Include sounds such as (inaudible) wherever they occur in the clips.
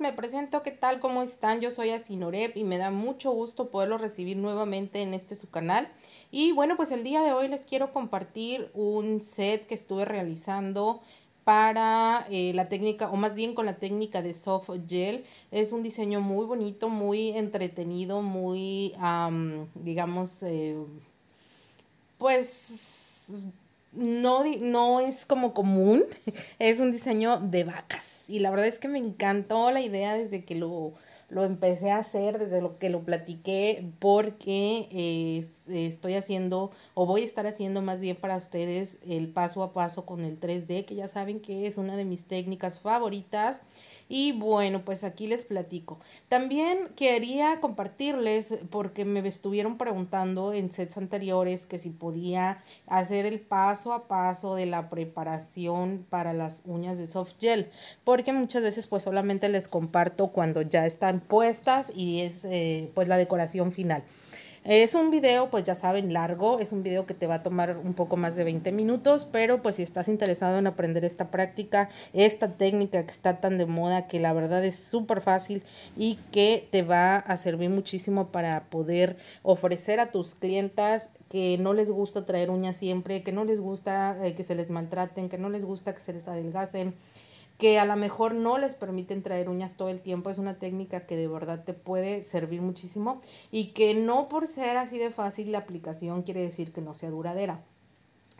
me presento, ¿qué tal? ¿Cómo están? Yo soy Asinoreb y me da mucho gusto poderlo recibir nuevamente en este su canal. Y bueno, pues el día de hoy les quiero compartir un set que estuve realizando para eh, la técnica, o más bien con la técnica de soft gel. Es un diseño muy bonito, muy entretenido, muy, digamos, eh, pues no, no es como común, (laughs) es un diseño de vacas y la verdad es que me encantó la idea desde que lo, empecé a hacer, desde lo que lo platiqué, porque eh, estoy haciendo o voy a estar haciendo más bien para ustedes el paso a paso con el 3D, que ya saben que es una de mis técnicas favoritas y bueno, pues aquí les platico. También quería compartirles, porque me estuvieron preguntando en sets anteriores que si podía hacer el paso a paso de la preparación para las uñas de soft gel, porque muchas veces pues solamente les comparto cuando ya están puestas y es eh, pues la decoración final. Es un video, pues ya saben, largo, es un video que te va a tomar un poco más de 20 minutos, pero pues si estás interesado en aprender esta práctica, esta técnica que está tan de moda, que la verdad es súper fácil y que te va a servir muchísimo para poder ofrecer a tus clientas que no les gusta traer uñas siempre, que no les gusta eh, que se les maltraten, que no les gusta que se les adelgacen que a lo mejor no les permiten traer uñas todo el tiempo. Es una técnica que de verdad te puede servir muchísimo y que no por ser así de fácil la aplicación quiere decir que no sea duradera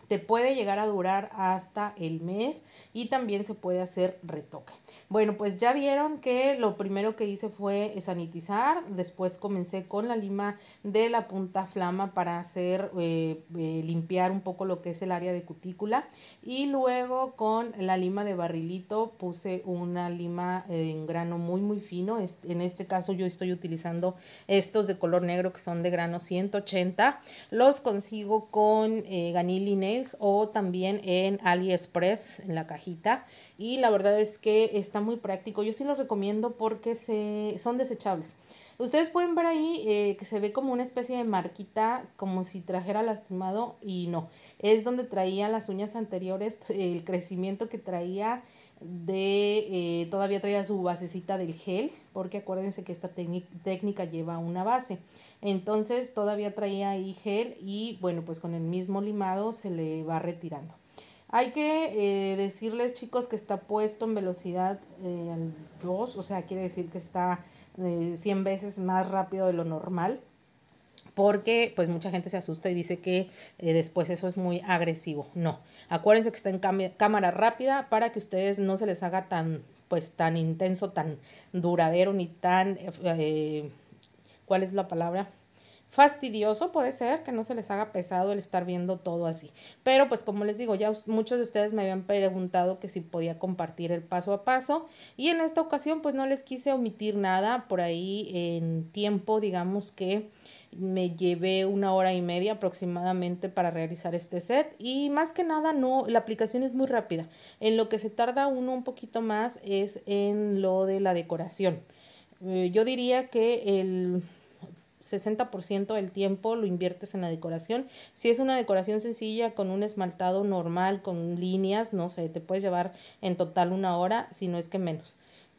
te puede llegar a durar hasta el mes y también se puede hacer retoque. Bueno, pues ya vieron que lo primero que hice fue sanitizar, después comencé con la lima de la punta flama para hacer eh, eh, limpiar un poco lo que es el área de cutícula y luego con la lima de barrilito puse una lima en grano muy muy fino, en este caso yo estoy utilizando estos de color negro que son de grano 180, los consigo con eh, ganil y o también en AliExpress, en la cajita. Y la verdad es que está muy práctico. Yo sí los recomiendo porque se, son desechables. Ustedes pueden ver ahí eh, que se ve como una especie de marquita, como si trajera lastimado y no. Es donde traía las uñas anteriores, el crecimiento que traía de eh, todavía traía su basecita del gel porque acuérdense que esta técnica lleva una base entonces todavía traía ahí gel y bueno pues con el mismo limado se le va retirando hay que eh, decirles chicos que está puesto en velocidad eh, al 2 o sea quiere decir que está 100 veces más rápido de lo normal porque pues mucha gente se asusta y dice que eh, después eso es muy agresivo. No, acuérdense que está en cámara rápida para que ustedes no se les haga tan pues tan intenso, tan duradero ni tan eh, eh, ¿cuál es la palabra? fastidioso puede ser que no se les haga pesado el estar viendo todo así. Pero pues como les digo, ya muchos de ustedes me habían preguntado que si podía compartir el paso a paso y en esta ocasión pues no les quise omitir nada por ahí en tiempo, digamos que me llevé una hora y media aproximadamente para realizar este set y más que nada no, la aplicación es muy rápida. En lo que se tarda uno un poquito más es en lo de la decoración. Eh, yo diría que el 60% del tiempo lo inviertes en la decoración. Si es una decoración sencilla con un esmaltado normal, con líneas, no sé, te puedes llevar en total una hora, si no es que menos.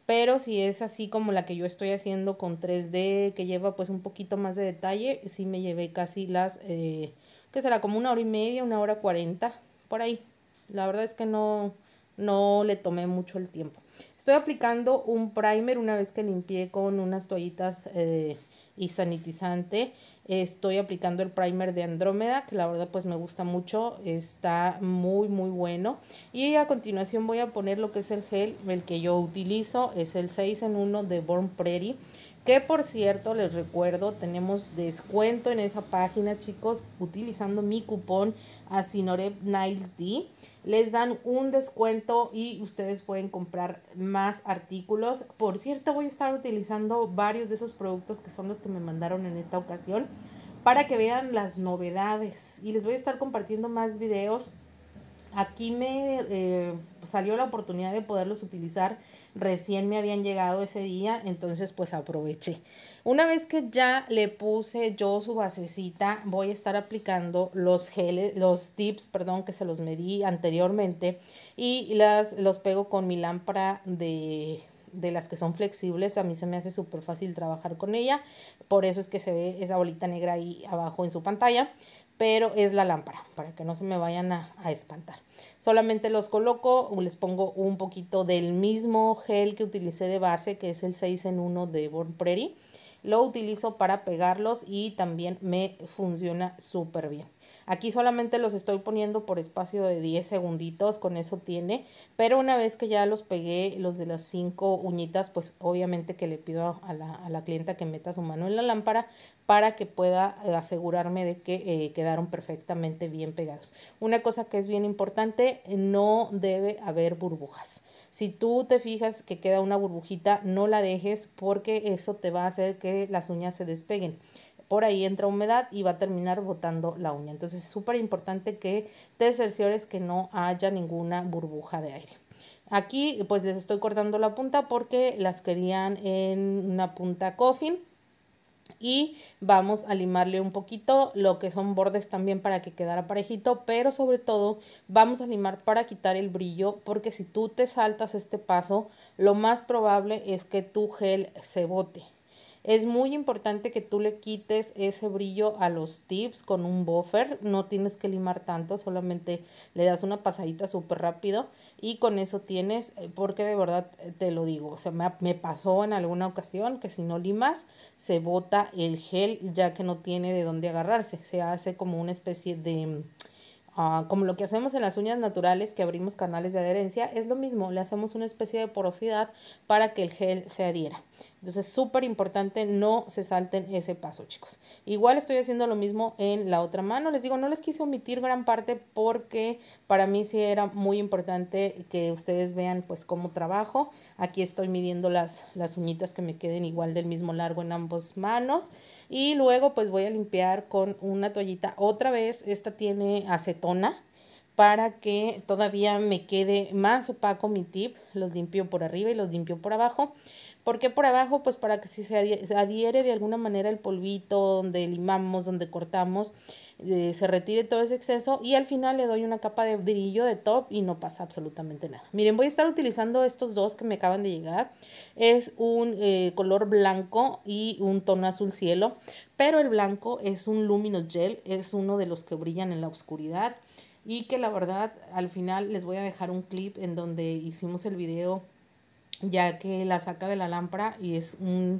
Pero si es así como la que yo estoy haciendo con 3D, que lleva pues un poquito más de detalle, sí me llevé casi las, eh, que será como una hora y media, una hora cuarenta, por ahí. La verdad es que no, no le tomé mucho el tiempo. Estoy aplicando un primer una vez que limpié con unas toallitas eh, y sanitizante. Estoy aplicando el primer de Andrómeda, que la verdad pues me gusta mucho, está muy muy bueno. Y a continuación voy a poner lo que es el gel, el que yo utilizo, es el 6 en 1 de Born Prairie. Que por cierto, les recuerdo, tenemos descuento en esa página, chicos, utilizando mi cupón asinoreb Niles D. Les dan un descuento y ustedes pueden comprar más artículos. Por cierto, voy a estar utilizando varios de esos productos que son los que me mandaron en esta ocasión para que vean las novedades. Y les voy a estar compartiendo más videos aquí me eh, salió la oportunidad de poderlos utilizar. Recién me habían llegado ese día, entonces pues aproveché. Una vez que ya le puse yo su basecita, voy a estar aplicando los geles, los tips, perdón, que se los medí anteriormente y las, los pego con mi lámpara de de las que son flexibles, a mí se me hace súper fácil trabajar con ella, por eso es que se ve esa bolita negra ahí abajo en su pantalla pero es la lámpara, para que no se me vayan a, espantar. Solamente los coloco, les pongo un poquito del mismo gel que utilicé de base, que es el 6 en 1 de Born Prairie. Lo utilizo para pegarlos y también me funciona súper bien. Aquí solamente los estoy poniendo por espacio de 10 segunditos, con eso tiene, pero una vez que ya los pegué, los de las 5 uñitas, pues obviamente que le pido a la, clienta que meta su mano en la lámpara para que pueda eh, asegurarme de que eh, quedaron perfectamente bien pegados. Una cosa que es bien importante, no debe haber burbujas. Si tú te fijas que queda una burbujita, no la dejes porque eso te va a hacer que las uñas se despeguen por ahí entra humedad y va a terminar botando la uña. Entonces es súper importante que te cerciores que no haya ninguna burbuja de aire. Aquí pues les estoy cortando la punta porque las querían en una punta coffin y vamos a limarle un poquito lo que son bordes también para que quedara parejito pero sobre todo vamos a limar para quitar el brillo porque si tú te saltas este paso lo más probable es que tu gel se bote es muy importante que tú le quites ese brillo a los tips con un buffer. No tienes que limar tanto, solamente le das una pasadita súper rápido y con eso tienes, eh, porque de verdad eh, te lo digo, o sea, me, pasó en alguna ocasión que si no limas se bota el gel ya que no tiene de dónde agarrarse. Se hace como una especie de Ah, como lo que hacemos en las uñas naturales que abrimos canales de adherencia, es lo mismo, le hacemos una especie de porosidad para que el gel se adhiera. Entonces, súper importante, no se salten ese paso, chicos. Igual estoy haciendo lo mismo en la otra mano. Les digo, no les quise omitir gran parte porque para mí sí era muy importante que ustedes vean pues cómo trabajo. Aquí estoy midiendo las, las uñitas que me queden igual del mismo largo en ambas manos. Y luego pues voy a limpiar con una toallita otra vez. Esta tiene acetona para que todavía me quede más opaco mi tip. Los limpio por arriba y los limpio por abajo. ¿Por qué por abajo? Pues para que si se adhiere de alguna manera el polvito donde limamos, donde cortamos, eh, se retire todo ese exceso y al final le doy una capa de brillo de top y no pasa absolutamente nada. Miren, voy a estar utilizando estos dos que me acaban de llegar. Es un eh, color blanco y un tono azul cielo, pero el blanco es un luminous gel, es uno de los que brillan en la oscuridad y que la verdad al final les voy a dejar un clip en donde hicimos el video ya que la saca de la lámpara y es una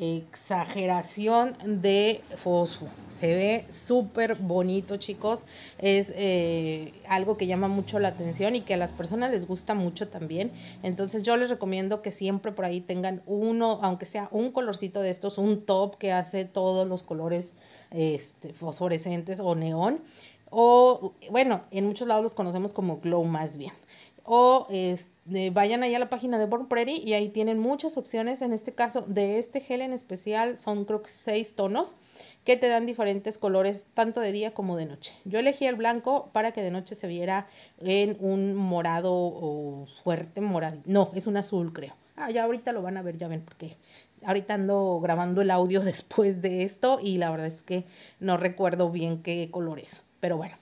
exageración de fosfo se ve súper bonito chicos es eh, algo que llama mucho la atención y que a las personas les gusta mucho también entonces yo les recomiendo que siempre por ahí tengan uno aunque sea un colorcito de estos un top que hace todos los colores este, fosforescentes o neón o bueno en muchos lados los conocemos como glow más bien o es, este, vayan ahí a la página de Born Pretty y ahí tienen muchas opciones. En este caso, de este gel en especial, son creo que seis tonos que te dan diferentes colores tanto de día como de noche. Yo elegí el blanco para que de noche se viera en un morado o fuerte morado. No, es un azul creo. Ah, ya ahorita lo van a ver, ya ven, porque ahorita ando grabando el audio (laughs) después de esto y la verdad es que no recuerdo bien qué color es. Pero bueno,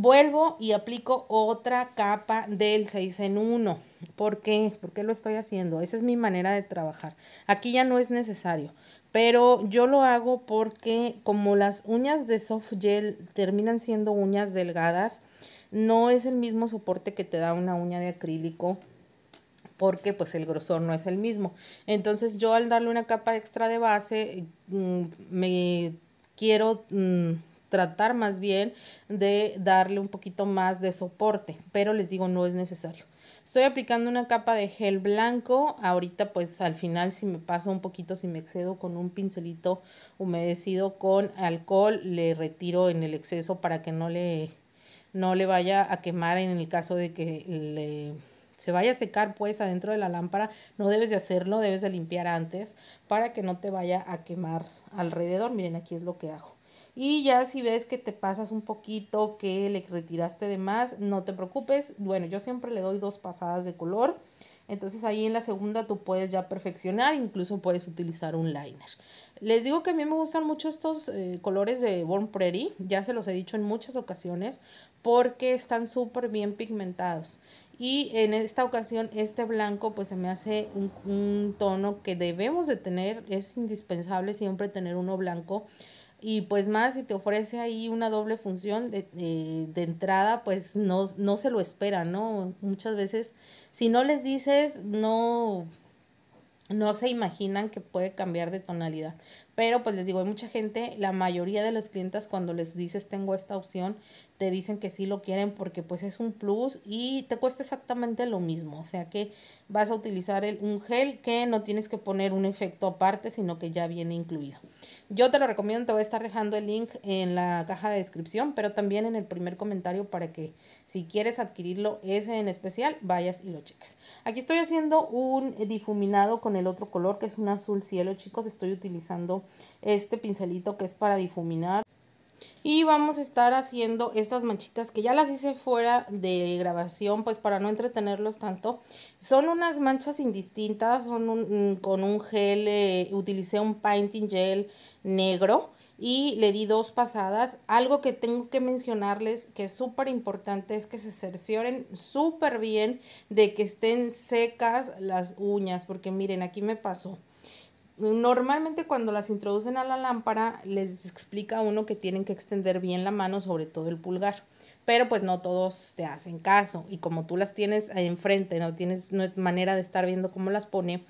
Vuelvo y aplico otra capa del 6 en 1. ¿Por qué? ¿Por qué lo estoy haciendo? Esa es mi manera de trabajar. Aquí ya no es necesario, pero yo lo hago porque como las uñas de soft gel terminan siendo uñas delgadas, no es el mismo soporte que te da una uña de acrílico porque pues el grosor no es el mismo. Entonces yo al darle una capa extra de base mm, me quiero... Mm, tratar más bien de darle un poquito más de soporte, pero les digo, no es necesario. Estoy aplicando una capa de gel blanco, ahorita pues al final si me paso un poquito, si me excedo con un pincelito humedecido con alcohol, le retiro en el exceso para que no le, no le vaya a quemar en el caso de que le se vaya a secar pues adentro de la lámpara, no debes de hacerlo, debes de limpiar antes para que no te vaya a quemar alrededor. Miren, aquí es lo que hago. Y ya si ves que te pasas un poquito, que le retiraste de más, no te preocupes. Bueno, yo siempre le doy dos pasadas de color. Entonces ahí en la segunda tú puedes ya perfeccionar, incluso puedes utilizar un liner. Les digo que a mí me gustan mucho estos eh, colores de Born Pretty. ya se los he dicho en muchas ocasiones, porque están súper bien pigmentados. Y en esta ocasión este blanco pues se me hace un, un tono que debemos de tener, es indispensable siempre tener uno blanco y pues más, si te ofrece ahí una doble función de, eh, entrada, pues no, se lo espera, ¿no? Muchas veces, si no les dices, no, no se imaginan que puede cambiar de tonalidad. Pero pues les digo, hay mucha gente, la mayoría de las clientas cuando les dices tengo esta opción, te dicen que sí lo quieren porque pues es un plus y te cuesta exactamente lo mismo. O sea que vas a utilizar un gel que no tienes que poner un efecto aparte, sino que ya viene incluido. Yo te lo recomiendo, te voy a estar dejando el link en la caja de descripción, pero también en el primer comentario para que si quieres adquirirlo ese en especial, vayas y lo cheques. Aquí estoy haciendo un difuminado con el otro color que es un azul cielo, chicos. Estoy utilizando este pincelito que es para difuminar. Y vamos a estar haciendo estas manchitas que ya las hice fuera de grabación, pues para no entretenerlos tanto. Son unas manchas indistintas, son mm, con un gel, eh, utilicé un painting gel negro y le di dos pasadas. Algo que tengo que mencionarles que es súper importante es que se cercioren súper bien de que estén secas las uñas, porque miren, aquí me pasó. Normalmente cuando las introducen a la lámpara les explica a uno que tienen que extender bien la mano, sobre todo el pulgar. Pero pues no todos te hacen caso y como tú las tienes enfrente, no tienes manera de estar viendo cómo las pone,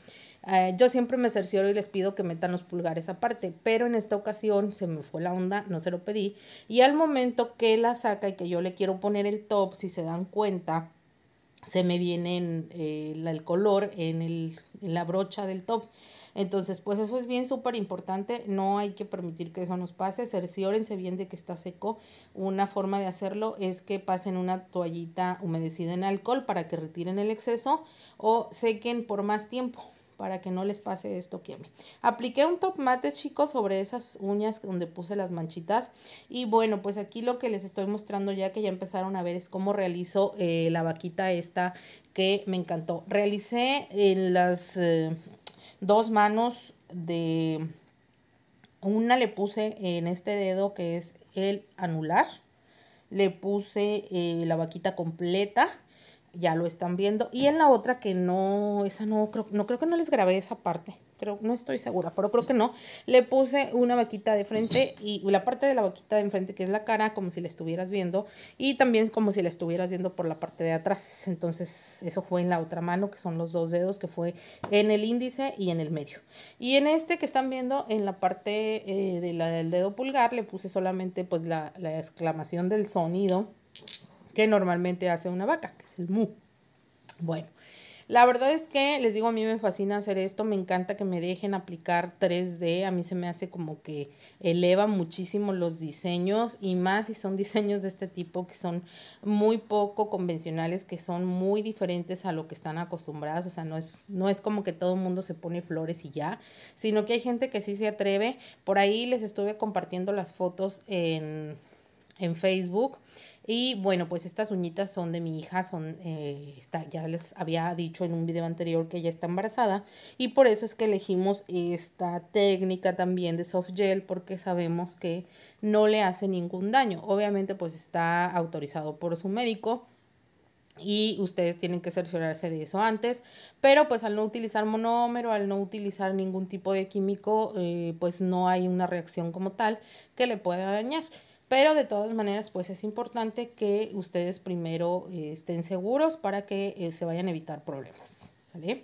eh, yo siempre me cercioro y les pido que metan los pulgares aparte, pero en esta ocasión se me fue la onda, no se lo pedí. Y al momento que la saca y que yo le quiero poner el top, si se dan cuenta, se me viene eh, el color en, el, en la brocha del top. Entonces, pues eso es bien súper importante, no hay que permitir que eso nos pase, cerciórense bien de que está seco. Una forma de hacerlo es que pasen una toallita humedecida en alcohol para que retiren el exceso o sequen por más tiempo para que no les pase esto que a Apliqué un top mate, chicos, sobre esas uñas donde puse las manchitas. Y bueno, pues aquí lo que les estoy mostrando ya que ya empezaron a ver es cómo realizo eh, la vaquita esta que me encantó. Realicé en las, eh, dos manos de... Una le puse en este dedo que es el anular. Le puse eh, la vaquita completa. Ya lo están viendo. Y en la otra que no, esa no creo, no creo que no les grabé esa parte creo, no estoy segura, pero creo que no, le puse una vaquita de frente y la parte de la vaquita de enfrente que es la cara, como si la estuvieras viendo, y también como si la estuvieras viendo por la parte de atrás. Entonces, eso fue en la otra mano, que son los dos dedos, que fue en el índice y en el medio. Y en este que están viendo, en la parte eh, del dedo pulgar, le puse solamente pues la, la exclamación del sonido que normalmente hace una vaca, que es el mu. Bueno, la verdad es que, les digo, a mí me fascina hacer esto, me encanta que me dejen aplicar 3D, a mí se me hace como que eleva muchísimo los diseños y más si son (laughs) diseños de este tipo que son muy poco convencionales, que son muy diferentes a lo que están acostumbrados, o sea, no es, no es como que todo el mundo se pone flores y ya, sino que hay gente que sí se atreve, por ahí les estuve compartiendo las fotos en, en Facebook y bueno, pues estas uñitas son de mi hija, son, eh, está, ya les había dicho en un video anterior que ella está embarazada y por eso es que elegimos esta técnica también de soft gel porque sabemos que no le hace ningún daño. Obviamente pues está autorizado por su médico y ustedes tienen que cerciorarse de eso antes, pero pues al no utilizar monómero, al no utilizar ningún tipo de químico, eh, pues no hay una reacción como tal que le pueda dañar. Pero de todas maneras, pues es importante que ustedes primero eh, estén seguros para que eh, se vayan a evitar problemas. ¿Sale?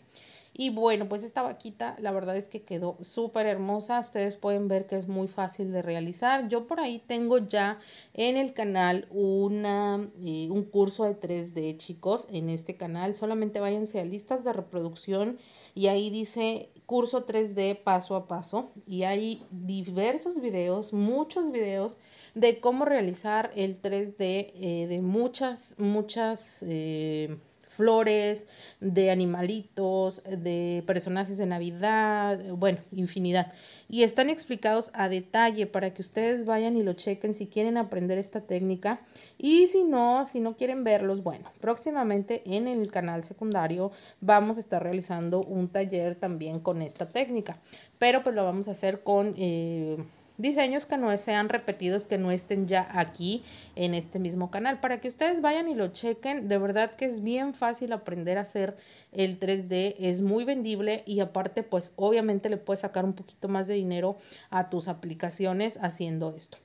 Y bueno, pues esta vaquita, la verdad es que quedó súper hermosa. Ustedes pueden ver que es muy fácil de realizar. Yo por ahí tengo ya en el canal una, eh, un curso de 3D, chicos, en este canal. Solamente váyanse a listas de reproducción y ahí dice curso 3D paso a paso y hay diversos videos, muchos videos de cómo realizar el 3D eh, de muchas, muchas... Eh, flores, de animalitos, de personajes de Navidad, bueno, infinidad. Y están explicados a detalle para que ustedes vayan y lo chequen si quieren aprender esta técnica. Y si no, si no quieren verlos, bueno, próximamente en el canal secundario vamos a estar realizando un taller también con esta técnica. Pero pues lo vamos a hacer con... Eh, diseños que no sean repetidos, que no estén ya aquí en este mismo canal. Para que ustedes vayan y lo chequen, de verdad que es bien fácil aprender a hacer el 3D, es muy vendible y aparte pues obviamente le puedes sacar un poquito más de dinero a tus aplicaciones haciendo esto.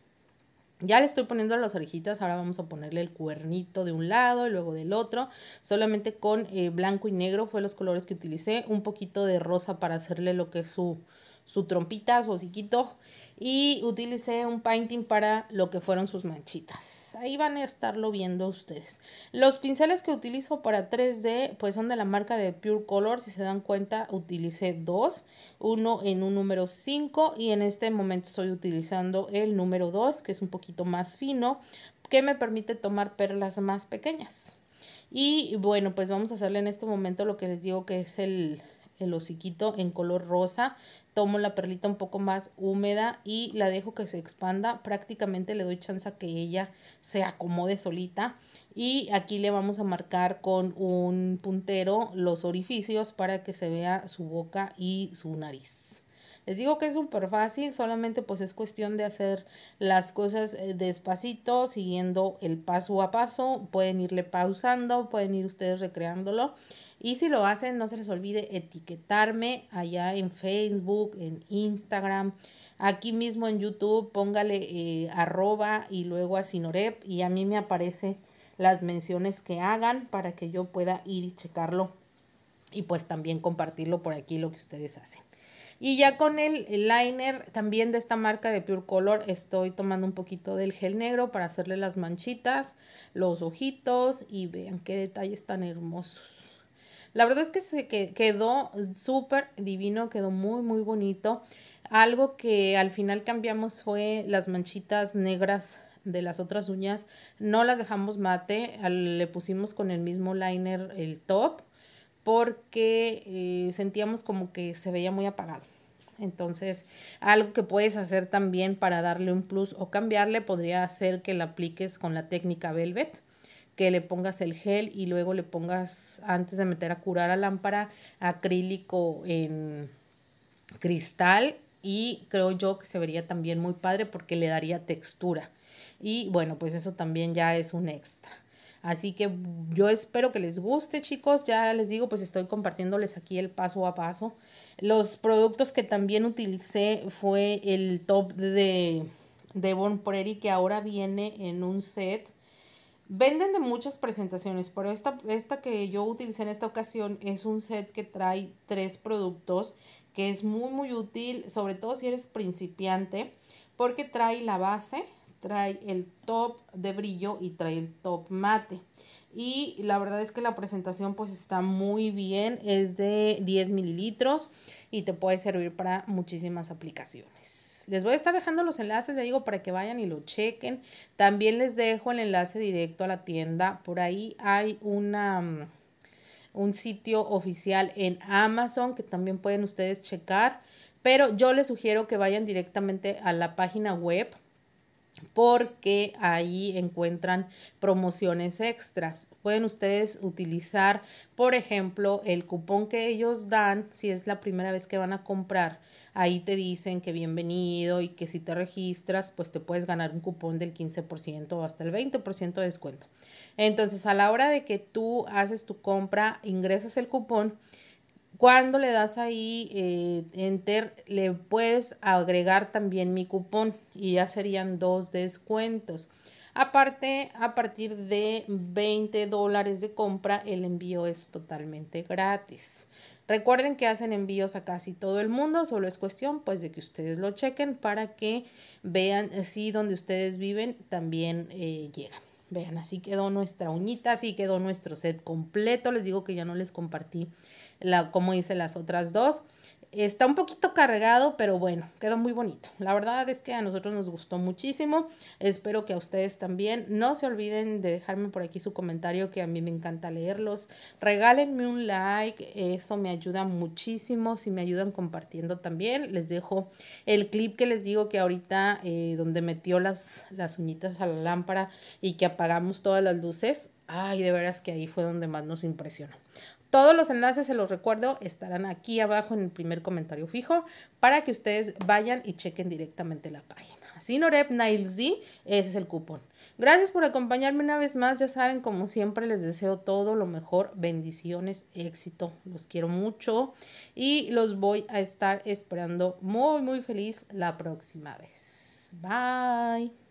Ya le estoy poniendo las orejitas, ahora vamos a ponerle el cuernito de un lado y luego del otro. Solamente con eh, blanco y negro fue los colores que utilicé. Un poquito de rosa para hacerle lo que es su, su trompita, su hociquito y utilicé un painting para lo que fueron sus manchitas. Ahí van a estarlo viendo ustedes. Los pinceles que utilizo para 3D pues son de la marca de Pure Color. Si se dan cuenta utilicé dos. Uno en un número 5 y en este momento estoy utilizando el número 2 que es un poquito más fino que me permite tomar perlas más pequeñas. Y bueno pues vamos a hacerle en este momento lo que les digo que es el el hociquito en color rosa, tomo la perlita un poco más húmeda y la dejo que se expanda, prácticamente le doy chance a que ella se acomode solita y aquí le vamos a marcar con un puntero los orificios para que se vea su boca y su nariz. Les digo que es súper fácil, solamente pues es cuestión de hacer las cosas eh, despacito, siguiendo el paso a paso. Pueden irle pausando, pueden ir ustedes recreándolo. Y si lo hacen, no se les olvide etiquetarme allá en Facebook, en Instagram, aquí mismo en YouTube, póngale eh, arroba y luego a Sinorep y a mí me aparecen las menciones que hagan para que yo pueda ir y checarlo y pues también compartirlo por aquí lo que ustedes hacen. Y ya con el liner también de esta marca de Pure Color estoy tomando un poquito del gel negro para hacerle las manchitas, los ojitos y vean qué detalles tan hermosos. La verdad es que, se, quedó súper divino, quedó muy, muy bonito. Algo que al final cambiamos fue las manchitas negras de las otras uñas. No las dejamos mate, le pusimos con el mismo liner el top porque eh, sentíamos como que se veía muy apagado. Entonces, algo que puedes hacer también para darle un plus o cambiarle podría ser que la apliques con la técnica Velvet que le pongas el gel y luego le pongas, antes de meter a curar a lámpara, acrílico en cristal y creo yo que se vería también muy padre porque le daría textura. Y bueno, pues eso también ya es un extra. Así que yo espero que les guste, chicos. Ya les digo, pues estoy compartiéndoles aquí el paso a paso. Los productos que también utilicé fue el top de Devon Prairie que ahora viene en un set Venden de muchas presentaciones, pero esta, que yo utilicé en esta ocasión es un set que trae tres productos que es muy muy útil, sobre todo si eres principiante, porque trae la base, trae el top de brillo y trae el top mate. Y la verdad es que la presentación pues está muy bien, es de 10 mililitros y te puede servir para muchísimas aplicaciones. Les voy a estar dejando los enlaces, les digo, para que vayan y lo chequen. También les dejo el enlace directo a la tienda. Por ahí hay una, mm, un sitio oficial en Amazon que también pueden ustedes checar. Pero yo les sugiero que vayan directamente a la página web porque ahí encuentran promociones extras. Pueden ustedes utilizar, por ejemplo, el cupón que ellos dan si es la primera vez que van a comprar Ahí te dicen que bienvenido y que si te registras, pues te puedes ganar un cupón del 15% o hasta el 20% de descuento. Entonces, a la hora de que tú haces tu compra, ingresas el cupón. Cuando le das ahí eh, enter, le puedes agregar también mi cupón y ya serían dos descuentos. Aparte, a partir de 20 dólares de compra, el envío es totalmente gratis. Recuerden que hacen envíos a casi todo el mundo, solo es cuestión pues de que ustedes lo chequen para que vean si donde ustedes viven también eh, llegan. Vean, así quedó nuestra uñita, así quedó nuestro set completo. Les digo que ya no les compartí la, como hice las otras dos. Está un poquito cargado, pero bueno, quedó muy bonito. La verdad es que a nosotros nos gustó muchísimo. Espero que a ustedes también. No se olviden de dejarme por aquí su comentario, que a mí me encanta leerlos. Regálenme un like, eso me ayuda muchísimo. Si me ayudan compartiendo también, les dejo el clip que les digo que ahorita, eh, donde metió las, las uñitas a la lámpara y que apagamos todas las luces. Ay, de veras que ahí fue donde más nos impresionó. Todos los enlaces, se los recuerdo, estarán aquí abajo en el primer comentario fijo para que ustedes vayan y chequen directamente la página. Sinorep D, ese es el cupón. Gracias por acompañarme una vez más. Ya saben, como siempre, les deseo todo lo mejor. Bendiciones, éxito. Los quiero mucho y los voy a estar esperando muy, muy feliz la próxima vez. Bye.